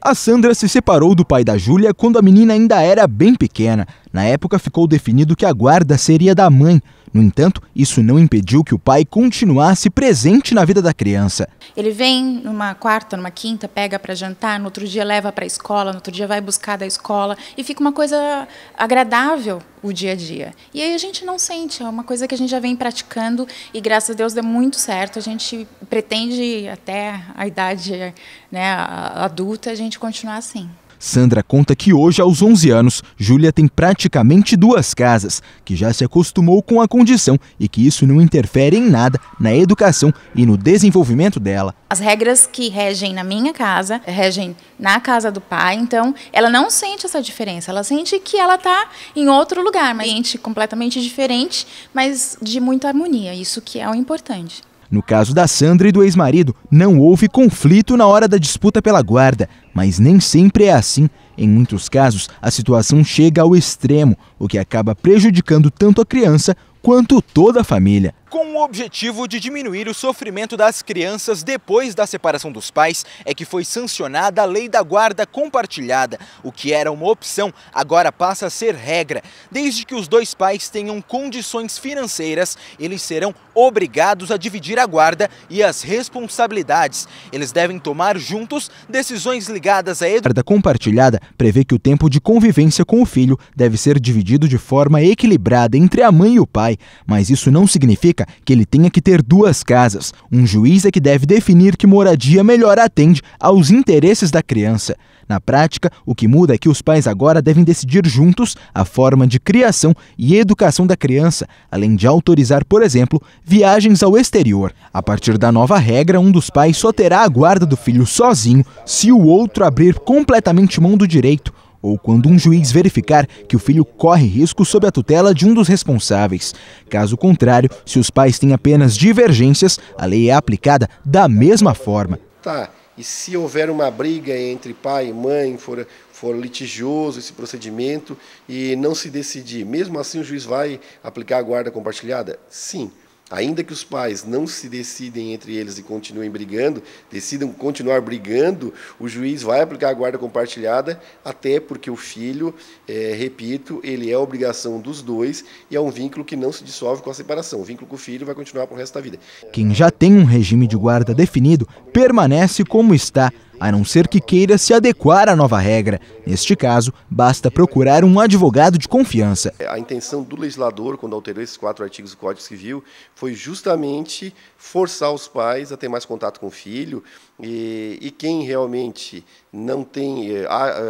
A Sandra se separou do pai da Júlia quando a menina ainda era bem pequena. Na época ficou definido que a guarda seria da mãe, no entanto, isso não impediu que o pai continuasse presente na vida da criança. Ele vem numa quarta, numa quinta, pega para jantar, no outro dia leva para a escola, no outro dia vai buscar da escola e fica uma coisa agradável o dia a dia. E aí a gente não sente, é uma coisa que a gente já vem praticando e graças a Deus deu muito certo. A gente pretende até a idade né, adulta a gente continuar assim. Sandra conta que hoje, aos 11 anos, Júlia tem praticamente duas casas, que já se acostumou com a condição e que isso não interfere em nada na educação e no desenvolvimento dela. As regras que regem na minha casa, regem na casa do pai, então ela não sente essa diferença, ela sente que ela está em outro lugar, é ambiente completamente diferente, mas de muita harmonia, isso que é o importante. No caso da Sandra e do ex-marido, não houve conflito na hora da disputa pela guarda, mas nem sempre é assim. Em muitos casos, a situação chega ao extremo, o que acaba prejudicando tanto a criança quanto toda a família. Com o objetivo de diminuir o sofrimento das crianças depois da separação dos pais, é que foi sancionada a lei da guarda compartilhada. O que era uma opção agora passa a ser regra. Desde que os dois pais tenham condições financeiras, eles serão obrigados a dividir a guarda e as responsabilidades. Eles devem tomar juntos decisões ligadas à educação. A guarda compartilhada prevê que o tempo de convivência com o filho deve ser dividido de forma equilibrada entre a mãe e o pai, mas isso não significa que ele tenha que ter duas casas. Um juiz é que deve definir que moradia melhor atende aos interesses da criança. Na prática, o que muda é que os pais agora devem decidir juntos a forma de criação e educação da criança, além de autorizar, por exemplo, viagens ao exterior. A partir da nova regra, um dos pais só terá a guarda do filho sozinho se o outro abrir completamente mão do direito ou quando um juiz verificar que o filho corre risco sob a tutela de um dos responsáveis. Caso contrário, se os pais têm apenas divergências, a lei é aplicada da mesma forma. Tá e se houver uma briga entre pai e mãe, for, for litigioso esse procedimento e não se decidir, mesmo assim o juiz vai aplicar a guarda compartilhada? Sim Ainda que os pais não se decidem entre eles e continuem brigando, decidam continuar brigando, o juiz vai aplicar a guarda compartilhada, até porque o filho, é, repito, ele é obrigação dos dois e é um vínculo que não se dissolve com a separação. O vínculo com o filho vai continuar para o resto da vida. Quem já tem um regime de guarda definido permanece como está a não ser que queira se adequar à nova regra. Neste caso, basta procurar um advogado de confiança. A intenção do legislador, quando alterou esses quatro artigos do Código Civil, foi justamente forçar os pais a ter mais contato com o filho e, e quem realmente não tem, eh,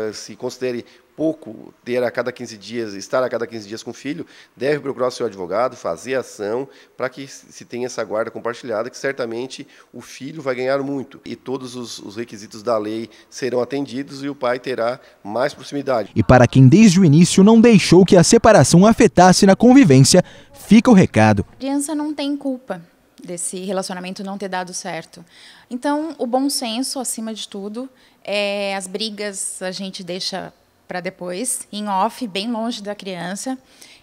eh, se considere pouco ter a cada 15 dias, estar a cada 15 dias com o filho, deve procurar o seu advogado, fazer ação para que se tenha essa guarda compartilhada, que certamente o filho vai ganhar muito e todos os, os requisitos da lei serão atendidos e o pai terá mais proximidade. E para quem desde o início não deixou que a separação afetasse na convivência, fica o recado. A criança não tem culpa desse relacionamento não ter dado certo. Então, o bom senso, acima de tudo, é, as brigas a gente deixa para depois, em off, bem longe da criança,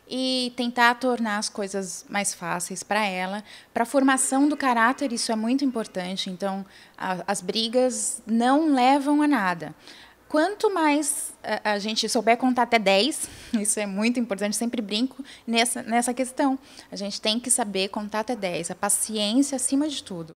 e tentar tornar as coisas mais fáceis para ela. Para a formação do caráter, isso é muito importante. Então, a, as brigas não levam a nada. Quanto mais a, a, gente souber contar até 10, isso é muito importante, sempre brinco nessa, nessa questão. A gente tem que saber contar até 10, a paciência acima de tudo.